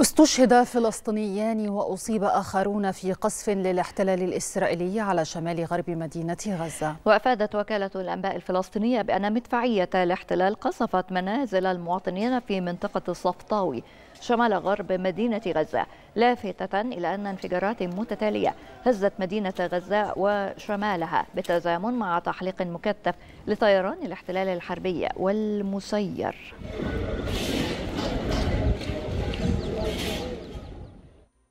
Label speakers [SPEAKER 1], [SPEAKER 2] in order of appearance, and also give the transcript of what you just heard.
[SPEAKER 1] استشهد فلسطينيان واصيب اخرون في قصف للاحتلال الاسرائيلي على شمال غرب مدينه غزه. وافادت وكاله الانباء الفلسطينيه بان
[SPEAKER 2] مدفعيه الاحتلال قصفت منازل المواطنين في منطقه الصفطاوي شمال غرب مدينه غزه، لافته الى ان انفجارات متتاليه هزت مدينه غزه وشمالها بالتزامن مع تحليق مكثف لطيران الاحتلال الحربي والمسير.